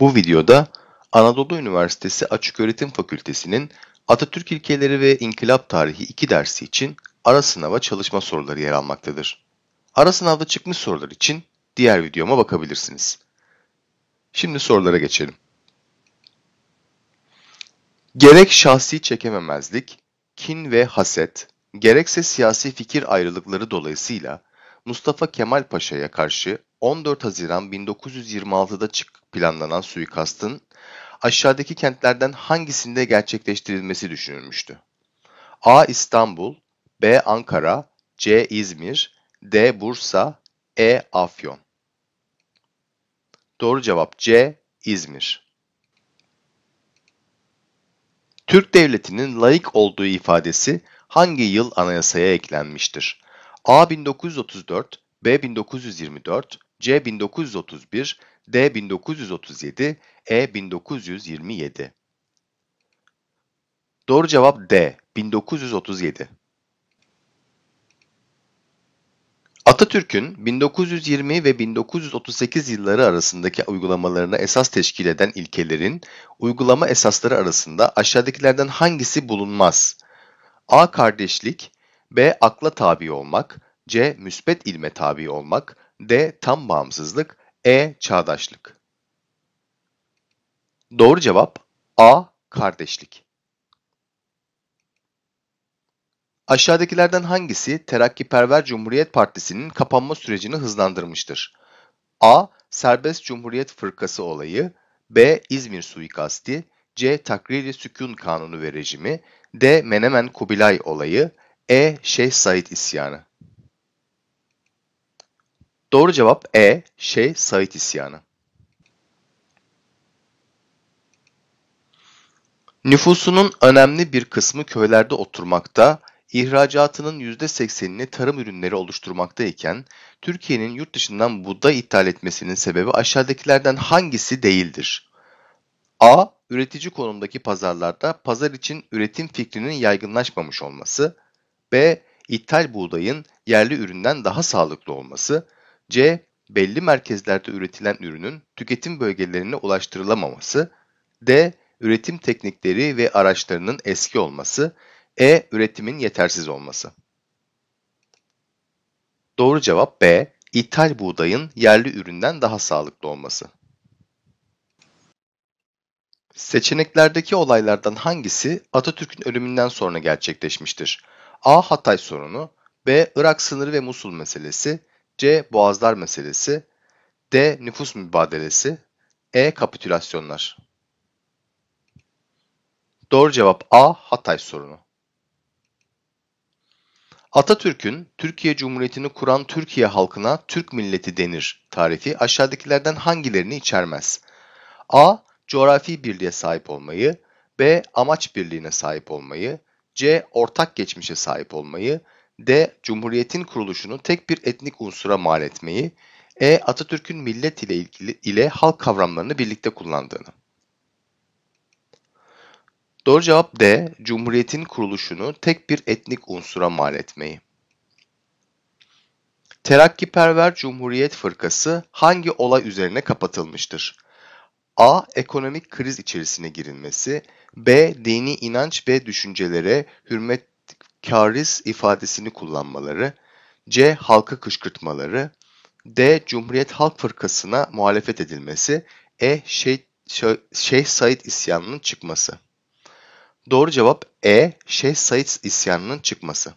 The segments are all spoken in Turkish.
Bu videoda Anadolu Üniversitesi Açıköğretim Fakültesi'nin Atatürk İlkeleri ve İnkılap Tarihi 2 dersi için ara sınava çalışma soruları yer almaktadır. Ara sınavda çıkmış sorular için diğer videoma bakabilirsiniz. Şimdi sorulara geçelim. Gerek şahsi çekememezlik, kin ve haset, gerekse siyasi fikir ayrılıkları dolayısıyla Mustafa Kemal Paşa'ya karşı 14 Haziran 1926'da çık planlanan suikastın aşağıdaki kentlerden hangisinde gerçekleştirilmesi düşünülmüştü? A. İstanbul, B. Ankara, C. İzmir, D. Bursa, E. Afyon. Doğru cevap C. İzmir. Türk Devleti'nin laik olduğu ifadesi hangi yıl anayasaya eklenmiştir? A 1934, B 1924, C 1931, D 1937, E 1927. Doğru cevap D 1937. Atatürk'ün 1920 ve 1938 yılları arasındaki uygulamalarına esas teşkil eden ilkelerin uygulama esasları arasında aşağıdakilerden hangisi bulunmaz? A. Kardeşlik B. Akla tabi olmak C. Müsbet ilme tabi olmak D. Tam bağımsızlık. E. Çağdaşlık. Doğru cevap A. Kardeşlik. Aşağıdakilerden hangisi Terakkiperver Cumhuriyet Partisi'nin kapanma sürecini hızlandırmıştır? A. Serbest Cumhuriyet Fırkası olayı B. İzmir suikasti C. Takriri Sükun Kanunu ve rejimi D. Menemen Kubilay olayı E. Şeyh Said isyanı Doğru cevap E. Şey Said isyanı. Nüfusunun önemli bir kısmı köylerde oturmakta, ihracatının %80'ini tarım ürünleri oluşturmaktayken, Türkiye'nin yurt dışından buğday ithal etmesinin sebebi aşağıdakilerden hangisi değildir? A. Üretici konumdaki pazarlarda pazar için üretim fikrinin yaygınlaşmamış olması. B. İthal buğdayın yerli üründen daha sağlıklı olması. C. Belli merkezlerde üretilen ürünün tüketim bölgelerine ulaştırılamaması. D. Üretim teknikleri ve araçlarının eski olması. E. Üretimin yetersiz olması. Doğru cevap B. İthal buğdayın yerli üründen daha sağlıklı olması. Seçeneklerdeki olaylardan hangisi Atatürk'ün ölümünden sonra gerçekleşmiştir? A. Hatay sorunu B. Irak sınırı ve Musul meselesi C. Boğazlar meselesi. D. Nüfus mübadelesi. E. Kapitülasyonlar. Doğru cevap A. Hatay sorunu. Atatürk'ün Türkiye Cumhuriyeti'ni kuran Türkiye halkına Türk milleti denir tarifi aşağıdakilerden hangilerini içermez? A. Coğrafi birliğe sahip olmayı, B. Amaç birliğine sahip olmayı, C. Ortak geçmişe sahip olmayı, D. Cumhuriyetin kuruluşunu tek bir etnik unsura mal etmeyi, E. Atatürk'ün millet ile ilgili ile halk kavramlarını birlikte kullandığını. Doğru cevap D. Cumhuriyetin kuruluşunu tek bir etnik unsura mal etmeyi. Terakkiperver Cumhuriyet Fırkası hangi olay üzerine kapatılmıştır? A. Ekonomik kriz içerisine girilmesi, B. Dini inanç ve düşüncelere hürmet kariz ifadesini kullanmaları, C. Halkı kışkırtmaları, D. Cumhuriyet Halk Fırkası'na muhalefet edilmesi, E. Şeyh, Şeyh Said isyanının çıkması. Doğru cevap E. Şeyh Said isyanının çıkması.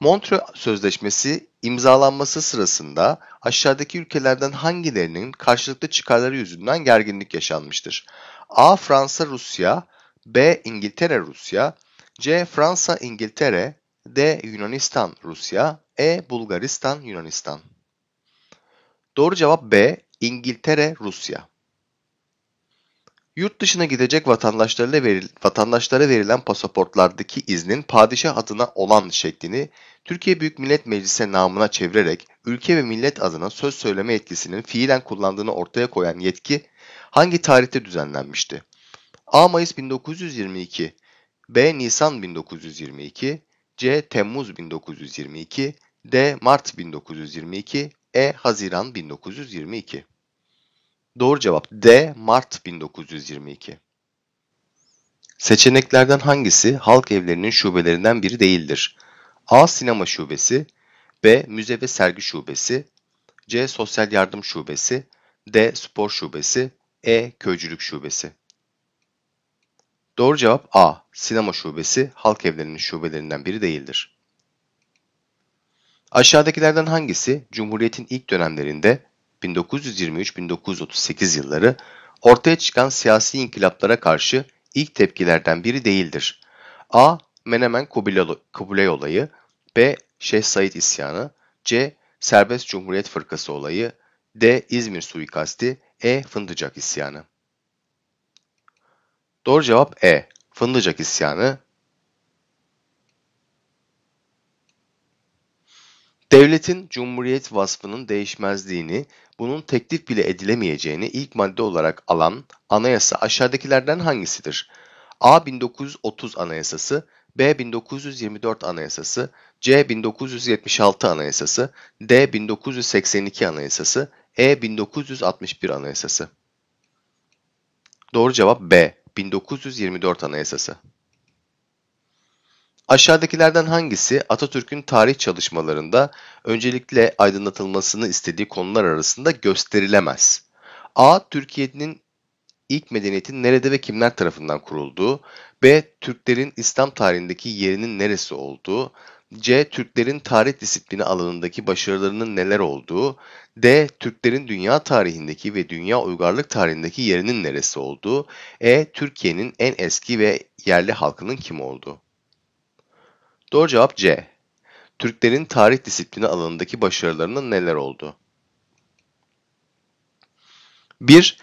Montreux Sözleşmesi imzalanması sırasında aşağıdaki ülkelerden hangilerinin karşılıklı çıkarları yüzünden gerginlik yaşanmıştır? A. Fransa Rusya, B. İngiltere Rusya, C. Fransa, İngiltere. D. Yunanistan, Rusya. E. Bulgaristan, Yunanistan. Doğru cevap B. İngiltere, Rusya. Yurt dışına gidecek vatandaşlara, veril, vatandaşlara verilen pasaportlardaki iznin padişah adına olan şeklini Türkiye Büyük Millet Meclisi namına çevirerek ülke ve millet adına söz söyleme yetkisinin fiilen kullandığını ortaya koyan yetki hangi tarihte düzenlenmişti? A. Mayıs 1922 B. Nisan 1922 C. Temmuz 1922 D. Mart 1922 E. Haziran 1922 Doğru cevap D. Mart 1922 Seçeneklerden hangisi halk evlerinin şubelerinden biri değildir? A. Sinema şubesi B. Müze ve sergi şubesi C. Sosyal yardım şubesi D. Spor şubesi E. Köycülük şubesi Doğru cevap A sinema şubesi halk evlerinin şubelerinden biri değildir. Aşağıdakilerden hangisi Cumhuriyet'in ilk dönemlerinde 1923-1938 yılları ortaya çıkan siyasi inkılaplara karşı ilk tepkilerden biri değildir? A. Menemen Kubilay olayı B. Şeyh Said isyanı C. Serbest Cumhuriyet Fırkası olayı D. İzmir suikasti E. Fındıcak isyanı Doğru cevap E. Fındıcak isyanı Devletin cumhuriyet vasfının değişmezliğini, bunun teklif bile edilemeyeceğini ilk madde olarak alan anayasa aşağıdakilerden hangisidir? A 1930 Anayasası, B 1924 Anayasası, C 1976 Anayasası, D 1982 Anayasası, E 1961 Anayasası. Doğru cevap B. 1924 Anayasası Aşağıdakilerden hangisi Atatürk'ün tarih çalışmalarında öncelikle aydınlatılmasını istediği konular arasında gösterilemez? A. Türkiye'nin ilk medeniyetin nerede ve kimler tarafından kurulduğu, B. Türklerin İslam tarihindeki yerinin neresi olduğu, C. Türklerin tarih disiplini alanındaki başarılarının neler olduğu. D. Türklerin dünya tarihindeki ve dünya uygarlık tarihindeki yerinin neresi olduğu. E. Türkiye'nin en eski ve yerli halkının kim olduğu. Doğru cevap C. Türklerin tarih disiplini alanındaki başarılarının neler oldu? 1.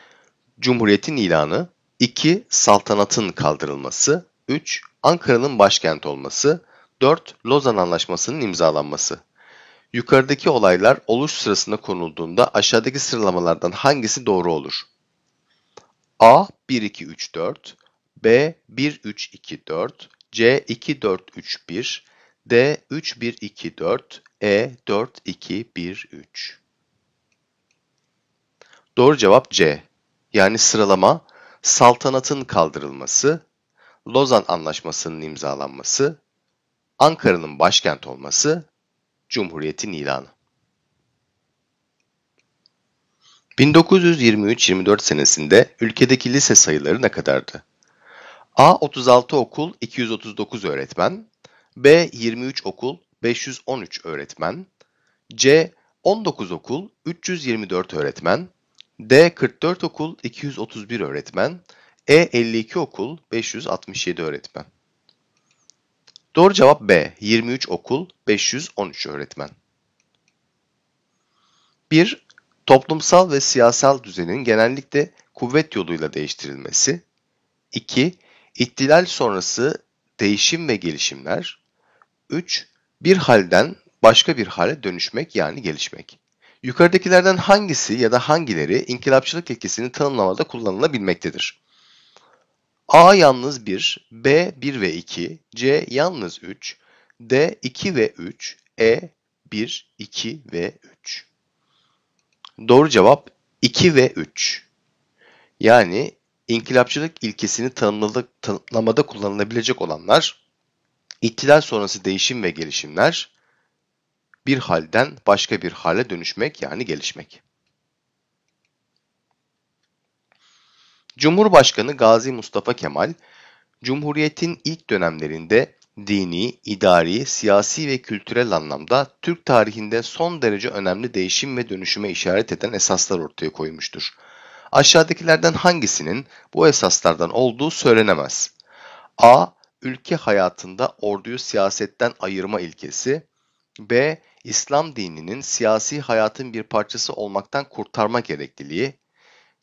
Cumhuriyetin ilanı 2. Saltanatın kaldırılması 3. Ankara'nın başkent olması 4. Lozan Anlaşması'nın imzalanması. Yukarıdaki olaylar oluş sırasında konulduğunda aşağıdaki sıralamalardan hangisi doğru olur? A 1 2 3 4, B 1 3 2 4, C 2 4 3 1, D 3 1 2 4, E 4 2 1 3. Doğru cevap C. Yani sıralama saltanatın kaldırılması, Lozan Anlaşması'nın imzalanması Ankara'nın başkent olması Cumhuriyet'in ilanı. 1923-24 senesinde ülkedeki lise sayıları ne kadardı? A 36 okul 239 öğretmen, B 23 okul 513 öğretmen, C 19 okul 324 öğretmen, D 44 okul 231 öğretmen, E 52 okul 567 öğretmen. Doğru cevap B. 23 okul, 513 öğretmen. 1. Toplumsal ve siyasal düzenin genellikle kuvvet yoluyla değiştirilmesi. 2. İhtilal sonrası değişim ve gelişimler. 3. Bir halden başka bir hale dönüşmek yani gelişmek. Yukarıdakilerden hangisi ya da hangileri inkılapçılık etkisini tanımlamada kullanılabilmektedir? A yalnız 1, B 1 ve 2, C yalnız 3, D 2 ve 3, E 1, 2 ve 3. Doğru cevap 2 ve 3. Yani inkılapçılık ilkesini tanımlamada kullanılabilecek olanlar, iktidar sonrası değişim ve gelişimler, bir halden başka bir hale dönüşmek yani gelişmek. Cumhurbaşkanı Gazi Mustafa Kemal, Cumhuriyet'in ilk dönemlerinde dini, idari, siyasi ve kültürel anlamda Türk tarihinde son derece önemli değişim ve dönüşüme işaret eden esaslar ortaya koymuştur. Aşağıdakilerden hangisinin bu esaslardan olduğu söylenemez. A. Ülke hayatında orduyu siyasetten ayırma ilkesi. B. İslam dininin siyasi hayatın bir parçası olmaktan kurtarma gerekliliği.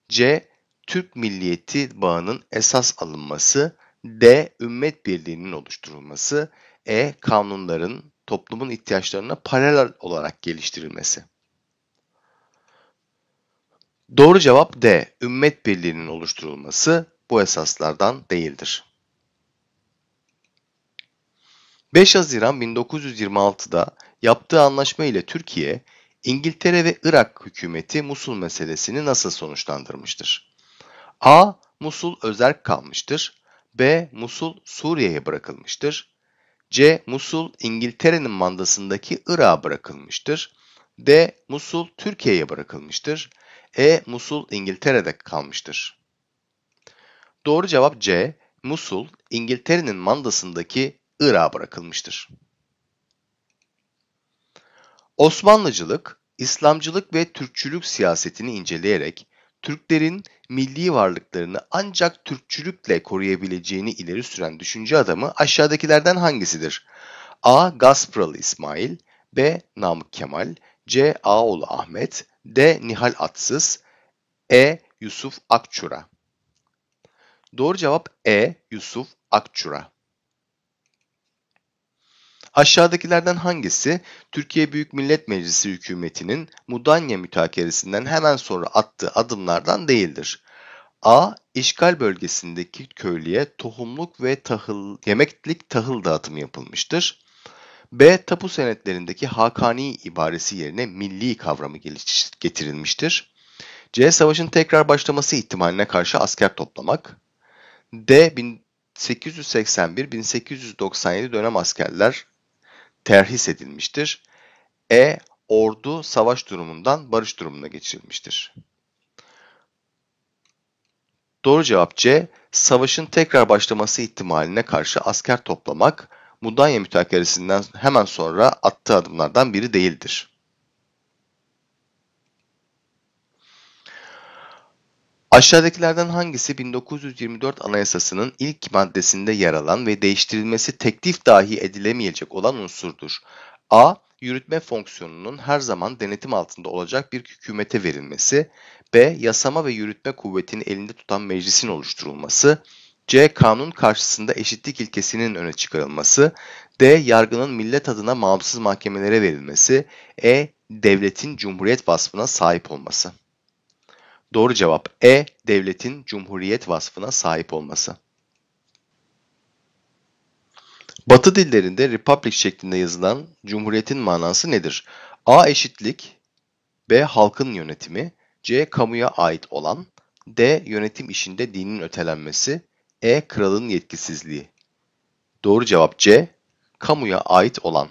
C. Türk milliyeti bağının esas alınması, D. Ümmet birliğinin oluşturulması, E. Kanunların toplumun ihtiyaçlarına paralel olarak geliştirilmesi. Doğru cevap D. Ümmet birliğinin oluşturulması bu esaslardan değildir. 5 Haziran 1926'da yaptığı anlaşma ile Türkiye, İngiltere ve Irak hükümeti Musul meselesini nasıl sonuçlandırmıştır? A. Musul özerk kalmıştır. B. Musul Suriye'ye bırakılmıştır. C. Musul İngiltere'nin mandasındaki Irak'a bırakılmıştır. D. Musul Türkiye'ye bırakılmıştır. E. Musul İngiltere'de kalmıştır. Doğru cevap C. Musul İngiltere'nin mandasındaki Irak'a bırakılmıştır. Osmanlıcılık, İslamcılık ve Türkçülük siyasetini inceleyerek Türklerin milli varlıklarını ancak Türkçülükle koruyabileceğini ileri süren düşünce adamı aşağıdakilerden hangisidir? A. Gaspıralı İsmail B. Namık Kemal C. Ağoğlu Ahmet D. Nihal Atsız E. Yusuf Akçura Doğru cevap E. Yusuf Akçura Aşağıdakilerden hangisi Türkiye Büyük Millet Meclisi hükümetinin Mudanya mütakeresinden hemen sonra attığı adımlardan değildir? A. İşgal bölgesindeki köylüye tohumluk ve tahıl, yemeklik tahıl dağıtımı yapılmıştır. B. Tapu senetlerindeki Hakani ibaresi yerine milli kavramı getirilmiştir. C. Savaşın tekrar başlaması ihtimaline karşı asker toplamak. D. 1881-1897 dönem askerler terhis edilmiştir. E. Ordu savaş durumundan barış durumuna geçirilmiştir. Doğru cevap C. Savaşın tekrar başlaması ihtimaline karşı asker toplamak, Mudanya mütakeresinden hemen sonra attığı adımlardan biri değildir. Aşağıdakilerden hangisi 1924 Anayasası'nın ilk maddesinde yer alan ve değiştirilmesi teklif dahi edilemeyecek olan unsurdur? A. Yürütme fonksiyonunun her zaman denetim altında olacak bir hükümete verilmesi. B. Yasama ve yürütme kuvvetini elinde tutan meclisin oluşturulması. C. Kanun karşısında eşitlik ilkesinin öne çıkarılması. D. Yargının millet adına bağımsız mahkemelere verilmesi. E. Devletin cumhuriyet vasfına sahip olması. Doğru cevap E. Devletin cumhuriyet vasfına sahip olması. Batı dillerinde republic şeklinde yazılan cumhuriyetin manası nedir? A. Eşitlik B. Halkın yönetimi C. Kamuya ait olan D. Yönetim işinde dinin ötelenmesi E. Kralın yetkisizliği Doğru cevap C. Kamuya ait olan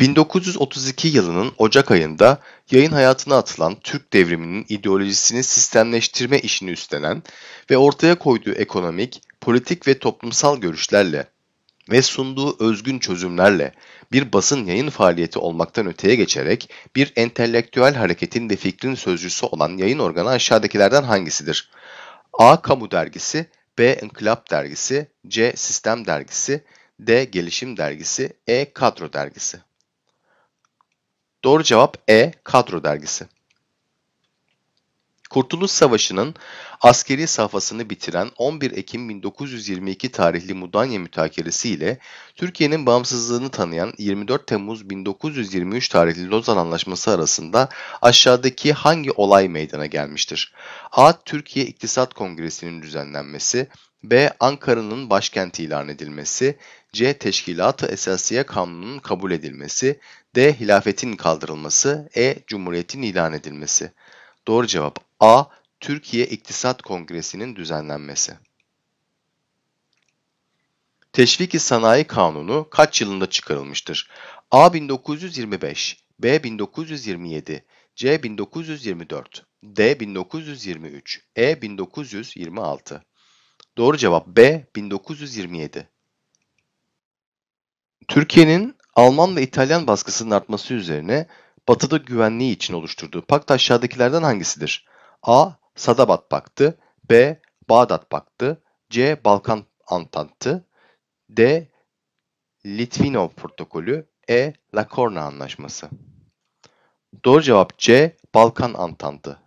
1932 yılının Ocak ayında yayın hayatına atılan Türk devriminin ideolojisini sistemleştirme işini üstlenen ve ortaya koyduğu ekonomik, politik ve toplumsal görüşlerle ve sunduğu özgün çözümlerle bir basın yayın faaliyeti olmaktan öteye geçerek bir entelektüel hareketin ve fikrin sözcüsü olan yayın organı aşağıdakilerden hangisidir? A. Kamu Dergisi B. İnkılap Dergisi C. Sistem Dergisi D. Gelişim Dergisi E. Kadro Dergisi Doğru cevap E. Kadro dergisi. Kurtuluş Savaşı'nın askeri safhasını bitiren 11 Ekim 1922 tarihli Mudanya mütakeresi ile Türkiye'nin bağımsızlığını tanıyan 24 Temmuz 1923 tarihli Lozan Anlaşması arasında aşağıdaki hangi olay meydana gelmiştir? A. Türkiye İktisat Kongresi'nin düzenlenmesi, B. Ankara'nın başkenti ilan edilmesi, C. Teşkilat-ı Esasiye Kanunu'nun kabul edilmesi, D. Hilafetin kaldırılması. E. Cumhuriyetin ilan edilmesi. Doğru cevap A. Türkiye İktisat Kongresi'nin düzenlenmesi. Teşviki Sanayi Kanunu kaç yılında çıkarılmıştır? A 1925, B 1927, C 1924, D 1923, E 1926. Doğru cevap B 1927. Türkiye'nin Alman ve İtalyan baskısının artması üzerine Batı'da güvenliği için oluşturduğu pakt aşağıdakilerden hangisidir? A. Sadabat Paktı B. Bağdat Paktı C. Balkan Antantı D. Litvinov Protokolü E. La Lakorna Anlaşması Doğru cevap C. Balkan Antantı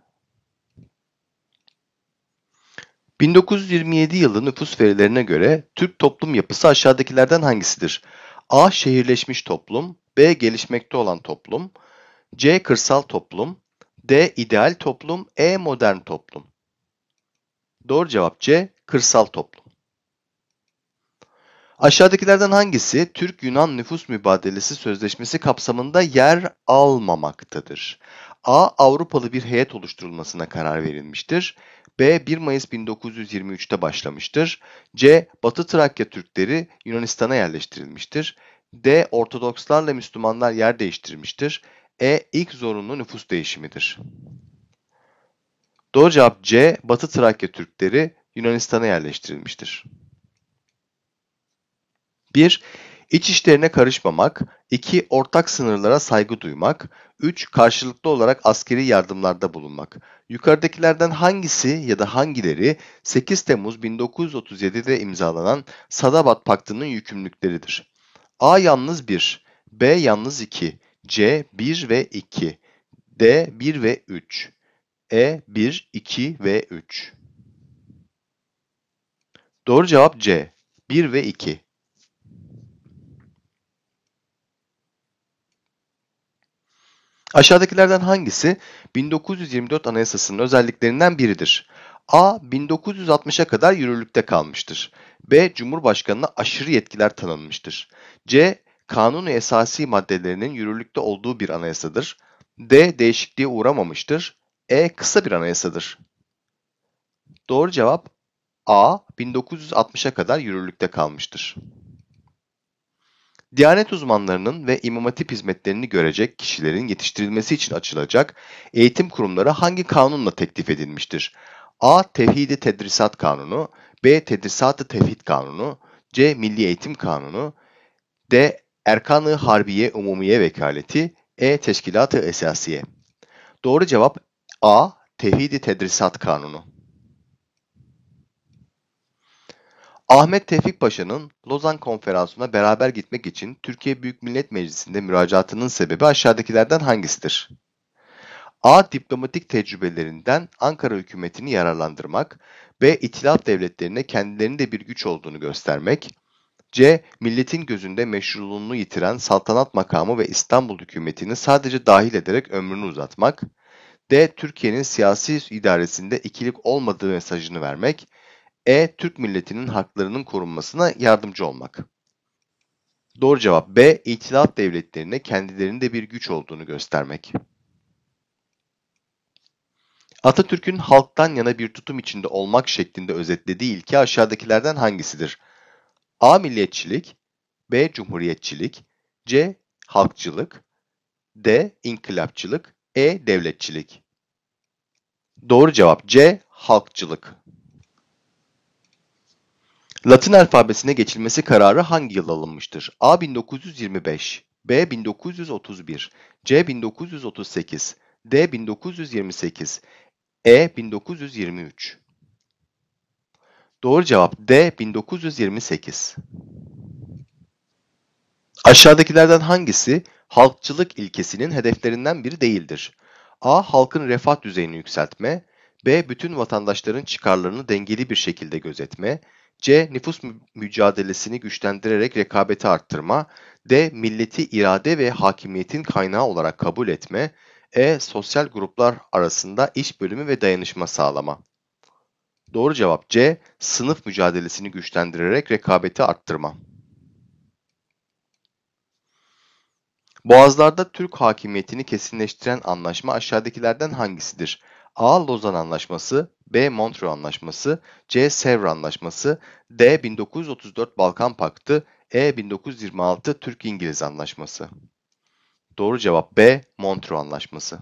1927 yılı nüfus verilerine göre Türk toplum yapısı aşağıdakilerden hangisidir? A. Şehirleşmiş toplum. B. Gelişmekte olan toplum. C. Kırsal toplum. D. ideal toplum. E. Modern toplum. Doğru cevap C. Kırsal toplum. Aşağıdakilerden hangisi Türk-Yunan nüfus mübadelesi sözleşmesi kapsamında yer almamaktadır? A. Avrupalı bir heyet oluşturulmasına karar verilmiştir. B 1 Mayıs 1923'te başlamıştır. C Batı Trakya Türkleri Yunanistan'a yerleştirilmiştir. D Ortodokslarla Müslümanlar yer değiştirmiştir. E ilk zorunlu nüfus değişimidir. Doğru cevap C Batı Trakya Türkleri Yunanistan'a yerleştirilmiştir. 1. İç işlerine karışmamak, 2. Ortak sınırlara saygı duymak, 3. Karşılıklı olarak askeri yardımlarda bulunmak. Yukarıdakilerden hangisi ya da hangileri 8 Temmuz 1937'de imzalanan Sadabat Paktı'nın yükümlülükleridir? A yalnız 1, B yalnız 2, C 1 ve 2, D 1 ve 3, E 1, 2 ve 3. Doğru cevap C, 1 ve 2. Aşağıdakilerden hangisi 1924 Anayasası'nın özelliklerinden biridir? A. 1960'a kadar yürürlükte kalmıştır. B. Cumhurbaşkanına aşırı yetkiler tanınmıştır. C. Kanun esasi maddelerinin yürürlükte olduğu bir anayasadır. D. Değişikliğe uğramamıştır. E. Kısa bir anayasadır. Doğru cevap A. 1960'a kadar yürürlükte kalmıştır. Diyanet uzmanlarının ve imam hatip hizmetlerini görecek kişilerin yetiştirilmesi için açılacak eğitim kurumları hangi kanunla teklif edilmiştir? A. tevhid Tedrisat Kanunu B. Tedrisat-ı Tevhid Kanunu C. Milli Eğitim Kanunu D. Erkan-ı Harbiye Umumiye Vekaleti E. Teşkilat-ı Esasiye Doğru cevap A. tevhid Tedrisat Kanunu Ahmet Tevfik Paşa'nın Lozan Konferansı'na beraber gitmek için Türkiye Büyük Millet Meclisi'nde müracaatının sebebi aşağıdakilerden hangisidir? A. Diplomatik tecrübelerinden Ankara hükümetini yararlandırmak. B. İtilaf devletlerine kendilerinin de bir güç olduğunu göstermek. C. Milletin gözünde meşruluğunu yitiren saltanat makamı ve İstanbul hükümetini sadece dahil ederek ömrünü uzatmak. D. Türkiye'nin siyasi idaresinde ikilik olmadığı mesajını vermek. E. Türk milletinin haklarının korunmasına yardımcı olmak. Doğru cevap B. İtilaf devletlerine kendilerinde bir güç olduğunu göstermek. Atatürk'ün halktan yana bir tutum içinde olmak şeklinde özetlediği ilke aşağıdakilerden hangisidir? A. Milliyetçilik B. Cumhuriyetçilik C. Halkçılık D. İnkılapçılık E. Devletçilik Doğru cevap C. Halkçılık Latin alfabesine geçilmesi kararı hangi yıl alınmıştır? A 1925, B 1931, C 1938, D 1928, E 1923. Doğru cevap D 1928. Aşağıdakilerden hangisi halkçılık ilkesinin hedeflerinden biri değildir? A. Halkın refah düzeyini yükseltme. B. Bütün vatandaşların çıkarlarını dengeli bir şekilde gözetme. C. Nüfus mücadelesini güçlendirerek rekabeti arttırma. D. Milleti irade ve hakimiyetin kaynağı olarak kabul etme. E. Sosyal gruplar arasında iş bölümü ve dayanışma sağlama. Doğru cevap C. Sınıf mücadelesini güçlendirerek rekabeti arttırma. Boğazlarda Türk hakimiyetini kesinleştiren anlaşma aşağıdakilerden hangisidir? A. Lozan Anlaşması, B. Montreux Anlaşması, C. Sevr Anlaşması, D. 1934 Balkan Paktı, E. 1926 Türk-İngiliz Anlaşması. Doğru cevap B. Montreux Anlaşması.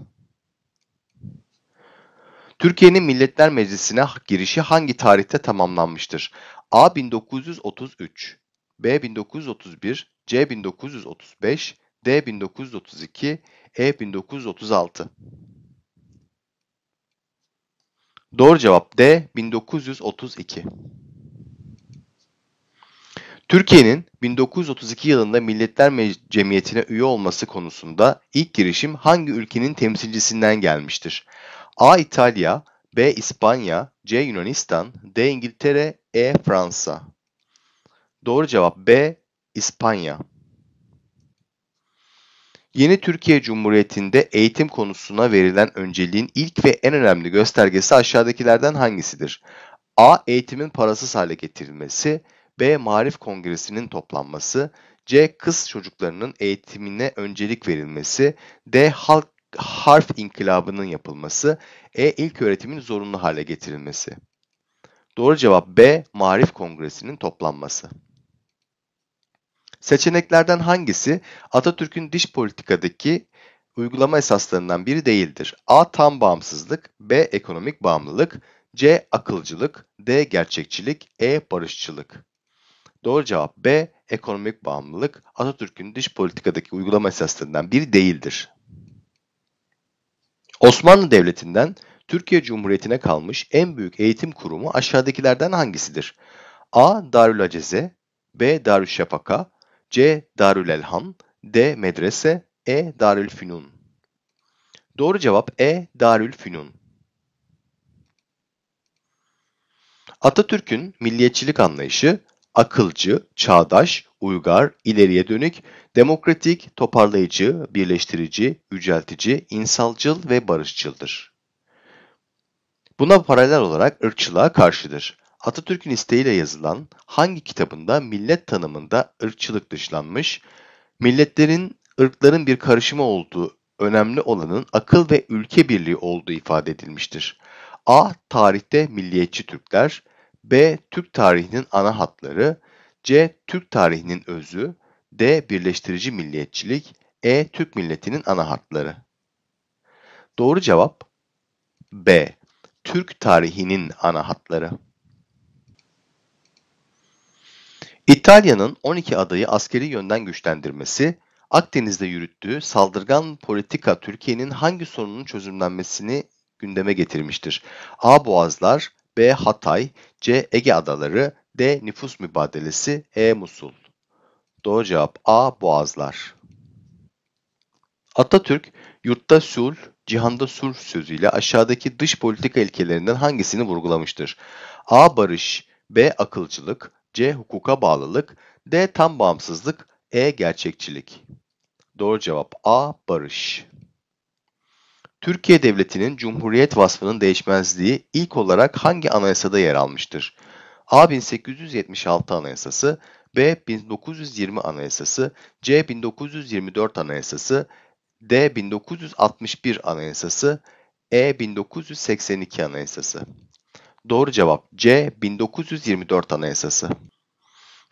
Türkiye'nin Milletler Meclisi'ne girişi hangi tarihte tamamlanmıştır? A 1933, B 1931, C 1935, D 1932, E 1936. Doğru cevap D 1932. Türkiye'nin 1932 yılında Milletler Cemiyeti'ne üye olması konusunda ilk girişim hangi ülkenin temsilcisinden gelmiştir? A. İtalya, B. İspanya, C. Yunanistan, D. İngiltere, E. Fransa. Doğru cevap B. İspanya. Yeni Türkiye Cumhuriyeti'nde eğitim konusuna verilen önceliğin ilk ve en önemli göstergesi aşağıdakilerden hangisidir? A. Eğitimin parasız hale getirilmesi, B. Marif Kongresi'nin toplanması, C. Kız çocuklarının eğitimine öncelik verilmesi, D. Halk harf inkılabının yapılması, E. ilk öğretimin zorunlu hale getirilmesi. Doğru cevap B. Marif Kongresi'nin toplanması. Seçeneklerden hangisi Atatürk'ün dış politikadaki uygulama esaslarından biri değildir? A. Tam bağımsızlık B. Ekonomik bağımlılık C. Akılcılık D. Gerçekçilik E. Barışçılık Doğru cevap B. Ekonomik bağımlılık Atatürk'ün dış politikadaki uygulama esaslarından biri değildir. Osmanlı Devleti'nden Türkiye Cumhuriyeti'ne kalmış en büyük eğitim kurumu aşağıdakilerden hangisidir? A. Darülaceze B. Darüşşafaka C. Darülelham D. Medrese E. Darülfünun Doğru cevap E. Darülfünun Atatürk'ün milliyetçilik anlayışı akılcı, çağdaş, uygar, ileriye dönük, demokratik, toparlayıcı, birleştirici, yüceltici, insalcıl ve barışçıldır. Buna paralel olarak ırkçılığa karşıdır. Atatürk'ün isteğiyle yazılan hangi kitabında millet tanımında ırkçılık dışlanmış, milletlerin, ırkların bir karışımı olduğu, önemli olanın akıl ve ülke birliği olduğu ifade edilmiştir. A. Tarihte milliyetçi Türkler, B. Türk tarihinin ana hatları, C. Türk tarihinin özü, D. Birleştirici milliyetçilik, E. Türk milletinin ana hatları. Doğru cevap B. Türk tarihinin ana hatları. İtalya'nın 12 adayı askeri yönden güçlendirmesi, Akdeniz'de yürüttüğü saldırgan politika Türkiye'nin hangi sorunun çözümlenmesini gündeme getirmiştir? A. Boğazlar, B. Hatay, C. Ege Adaları, D. Nüfus mübadelesi, E. Musul. Doğru cevap A. Boğazlar. Atatürk, yurtta sul, cihanda sulh sözüyle aşağıdaki dış politika ilkelerinden hangisini vurgulamıştır? A. Barış, B. Akılcılık, C. Hukuka bağlılık. D. Tam bağımsızlık. E. Gerçekçilik. Doğru cevap A. Barış. Türkiye Devleti'nin Cumhuriyet vasfının değişmezliği ilk olarak hangi anayasada yer almıştır? A. 1876 Anayasası, B. 1920 Anayasası, C. 1924 Anayasası, D. 1961 Anayasası, E. 1982 Anayasası. Doğru cevap C 1924 Anayasası.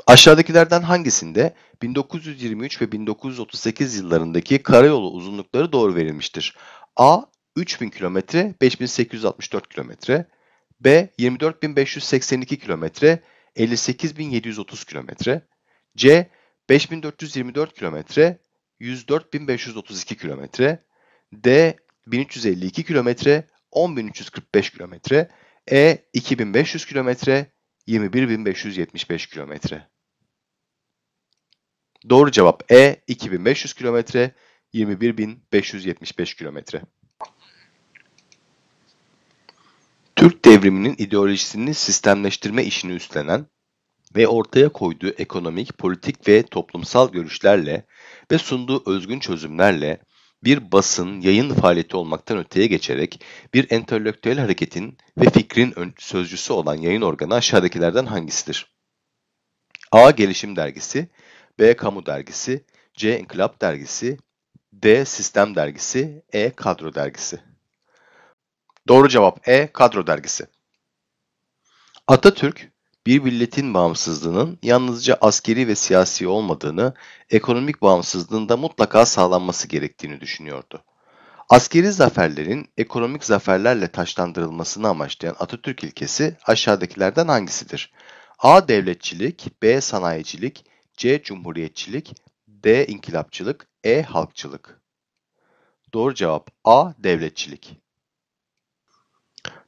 Aşağıdakilerden hangisinde 1923 ve 1938 yıllarındaki karayolu uzunlukları doğru verilmiştir? A 3000 km 5864 km B 24582 km 58730 km C 5424 km 104532 km D 1352 km 10345 km e 2500 kilometre, 21575 kilometre. Doğru cevap E 2500 kilometre, 21575 kilometre. Türk devriminin ideolojisini sistemleştirme işini üstlenen ve ortaya koyduğu ekonomik, politik ve toplumsal görüşlerle ve sunduğu özgün çözümlerle bir basın, yayın faaliyeti olmaktan öteye geçerek bir entelektüel hareketin ve fikrin sözcüsü olan yayın organı aşağıdakilerden hangisidir? A. Gelişim Dergisi B. Kamu Dergisi C. İnkılap Dergisi D. Sistem Dergisi E. Kadro Dergisi Doğru cevap E. Kadro Dergisi Atatürk, bir milletin bağımsızlığının yalnızca askeri ve siyasi olmadığını, ekonomik bağımsızlığın da mutlaka sağlanması gerektiğini düşünüyordu. Askeri zaferlerin ekonomik zaferlerle taşlandırılmasını amaçlayan Atatürk ilkesi aşağıdakilerden hangisidir? A. Devletçilik, B. Sanayicilik, C. Cumhuriyetçilik, D. İnkılapçılık, E. Halkçılık. Doğru cevap A. Devletçilik.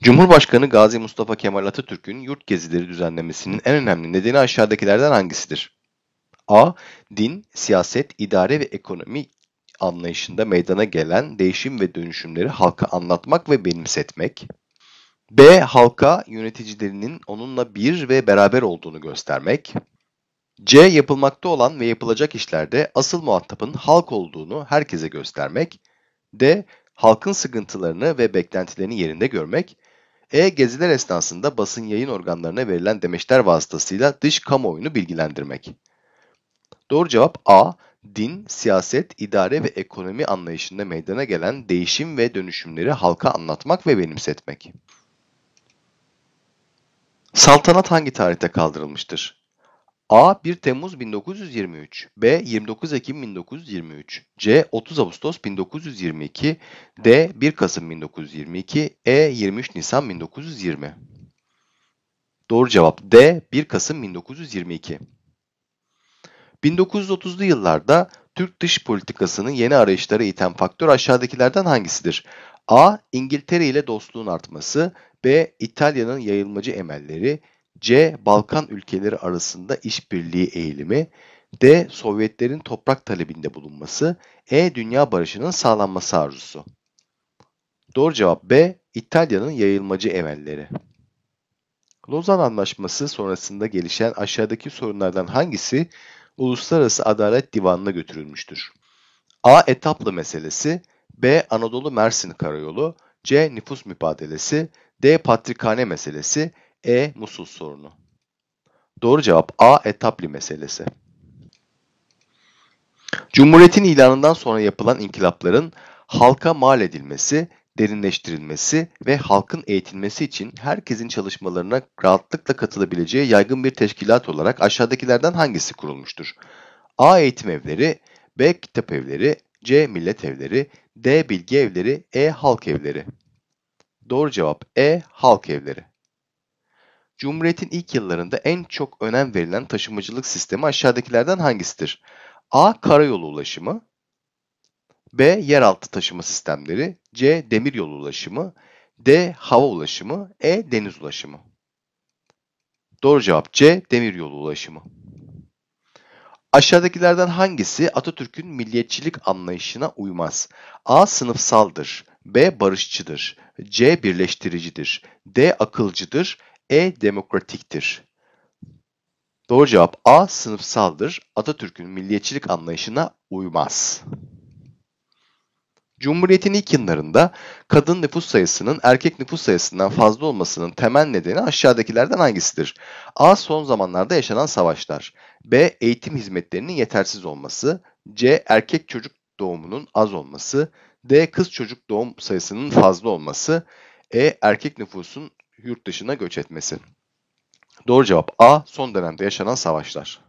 Cumhurbaşkanı Gazi Mustafa Kemal Atatürk'ün yurt gezileri düzenlemesinin en önemli nedeni aşağıdakilerden hangisidir? A. Din, siyaset, idare ve ekonomi anlayışında meydana gelen değişim ve dönüşümleri halka anlatmak ve benimsetmek. B. Halka yöneticilerinin onunla bir ve beraber olduğunu göstermek. C. Yapılmakta olan ve yapılacak işlerde asıl muhatapın halk olduğunu herkese göstermek. D halkın sıkıntılarını ve beklentilerini yerinde görmek, E geziler esnasında basın yayın organlarına verilen demeçler vasıtasıyla dış kamuoyunu bilgilendirmek. Doğru cevap A. Din, siyaset, idare ve ekonomi anlayışında meydana gelen değişim ve dönüşümleri halka anlatmak ve benimsetmek. Saltanat hangi tarihte kaldırılmıştır? A 1 Temmuz 1923, B 29 Ekim 1923, C 30 Ağustos 1922, D 1 Kasım 1922, E 23 Nisan 1920. Doğru cevap D 1 Kasım 1922. 1930'lu yıllarda Türk dış politikasının yeni arayışları iten faktör aşağıdakilerden hangisidir? A. İngiltere ile dostluğun artması, B. İtalya'nın yayılmacı emelleri, C. Balkan ülkeleri arasında işbirliği eğilimi, D. Sovyetlerin toprak talebinde bulunması, E. Dünya barışının sağlanması arzusu. Doğru cevap B. İtalya'nın yayılmacı emelleri. Lozan Anlaşması sonrasında gelişen aşağıdaki sorunlardan hangisi Uluslararası Adalet Divanı'na götürülmüştür? A. Etaplı meselesi, B. Anadolu Mersin Karayolu, C. Nüfus mübadelesi, D. Patrikhane meselesi, e. Musul sorunu. Doğru cevap A. Etapli meselesi. Cumhuriyetin ilanından sonra yapılan inkılapların halka mal edilmesi, derinleştirilmesi ve halkın eğitilmesi için herkesin çalışmalarına rahatlıkla katılabileceği yaygın bir teşkilat olarak aşağıdakilerden hangisi kurulmuştur? A. Eğitim evleri, B. Kitap evleri, C. Millet evleri, D. Bilgi evleri, E. Halk evleri. Doğru cevap E. Halk evleri. Cumhuriyet'in ilk yıllarında en çok önem verilen taşımacılık sistemi aşağıdakilerden hangisidir? A. Karayolu ulaşımı B. Yeraltı taşıma sistemleri C. Demiryolu ulaşımı D. Hava ulaşımı E. Deniz ulaşımı Doğru cevap C. Demiryolu ulaşımı Aşağıdakilerden hangisi Atatürk'ün milliyetçilik anlayışına uymaz? A. Sınıfsaldır. B. Barışçıdır. C. Birleştiricidir. D. Akılcıdır. E demokratiktir. Doğru cevap A sınıfsaldır. Atatürk'ün milliyetçilik anlayışına uymaz. Cumhuriyetin ilk yıllarında kadın nüfus sayısının erkek nüfus sayısından fazla olmasının temel nedeni aşağıdakilerden hangisidir? A. Son zamanlarda yaşanan savaşlar. B. Eğitim hizmetlerinin yetersiz olması. C. Erkek çocuk doğumunun az olması. D. Kız çocuk doğum sayısının fazla olması. E. Erkek nüfusun yurt dışına göç etmesi. Doğru cevap A. Son dönemde yaşanan savaşlar.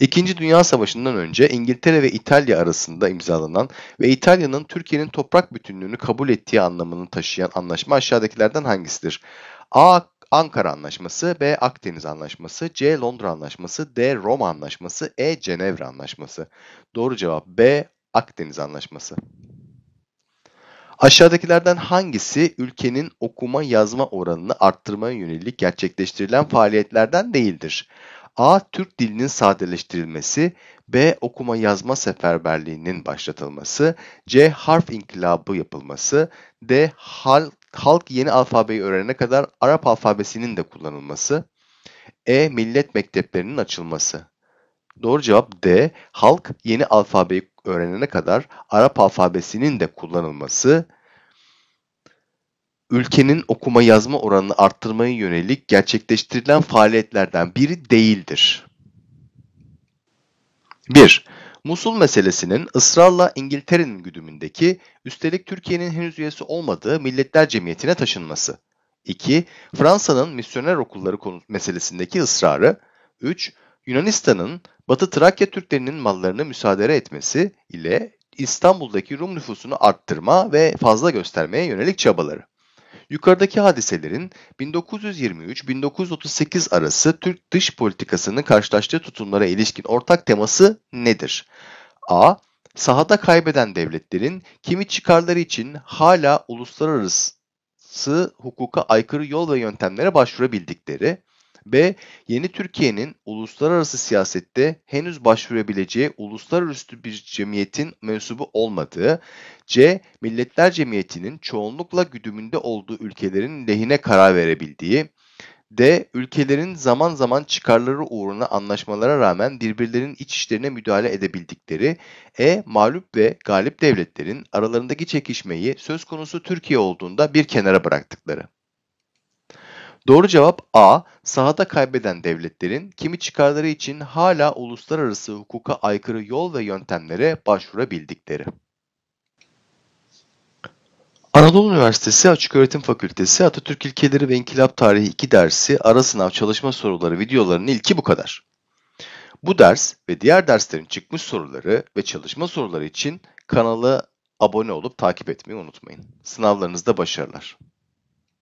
İkinci Dünya Savaşı'ndan önce İngiltere ve İtalya arasında imzalanan ve İtalya'nın Türkiye'nin toprak bütünlüğünü kabul ettiği anlamını taşıyan anlaşma aşağıdakilerden hangisidir? A. Ankara Anlaşması, B. Akdeniz Anlaşması, C. Londra Anlaşması, D. Roma Anlaşması, E. Cenevre Anlaşması. Doğru cevap B. Akdeniz Anlaşması. Aşağıdakilerden hangisi ülkenin okuma yazma oranını arttırmaya yönelik gerçekleştirilen faaliyetlerden değildir? A. Türk dilinin sadeleştirilmesi, B. Okuma yazma seferberliğinin başlatılması, C. Harf inkılabı yapılması, D. Halk, halk yeni alfabeyi öğrenene kadar Arap alfabesinin de kullanılması, E. Millet mekteplerinin açılması. Doğru cevap D. Halk yeni alfabeyi öğrenene kadar Arap alfabesinin de kullanılması ülkenin okuma yazma oranını arttırmaya yönelik gerçekleştirilen faaliyetlerden biri değildir. 1. Musul meselesinin ısrarla İngiltere'nin güdümündeki, üstelik Türkiye'nin henüz üyesi olmadığı Milletler Cemiyeti'ne taşınması. 2. Fransa'nın misyoner okulları meselesindeki ısrarı. 3. Yunanistan'ın Batı Trakya Türklerinin mallarını müsaade etmesi ile İstanbul'daki Rum nüfusunu arttırma ve fazla göstermeye yönelik çabaları. Yukarıdaki hadiselerin 1923-1938 arası Türk dış politikasının karşılaştığı tutumlara ilişkin ortak teması nedir? A. Sahada kaybeden devletlerin kimi çıkarları için hala uluslararası hukuka aykırı yol ve yöntemlere başvurabildikleri, B. Yeni Türkiye'nin uluslararası siyasette henüz başvurabileceği uluslararası bir cemiyetin mensubu olmadığı. C. Milletler Cemiyeti'nin çoğunlukla güdümünde olduğu ülkelerin lehine karar verebildiği. D. Ülkelerin zaman zaman çıkarları uğruna anlaşmalara rağmen birbirlerinin iç işlerine müdahale edebildikleri, E. Mağlup ve galip devletlerin aralarındaki çekişmeyi söz konusu Türkiye olduğunda bir kenara bıraktıkları. Doğru cevap A. Sahada kaybeden devletlerin kimi çıkarları için hala uluslararası hukuka aykırı yol ve yöntemlere başvurabildikleri. Anadolu Üniversitesi Açıköğretim Fakültesi Atatürk İlkeleri ve İnkılap Tarihi 2 dersi ara sınav çalışma soruları videolarının ilki bu kadar. Bu ders ve diğer derslerin çıkmış soruları ve çalışma soruları için kanalı abone olup takip etmeyi unutmayın. Sınavlarınızda başarılar.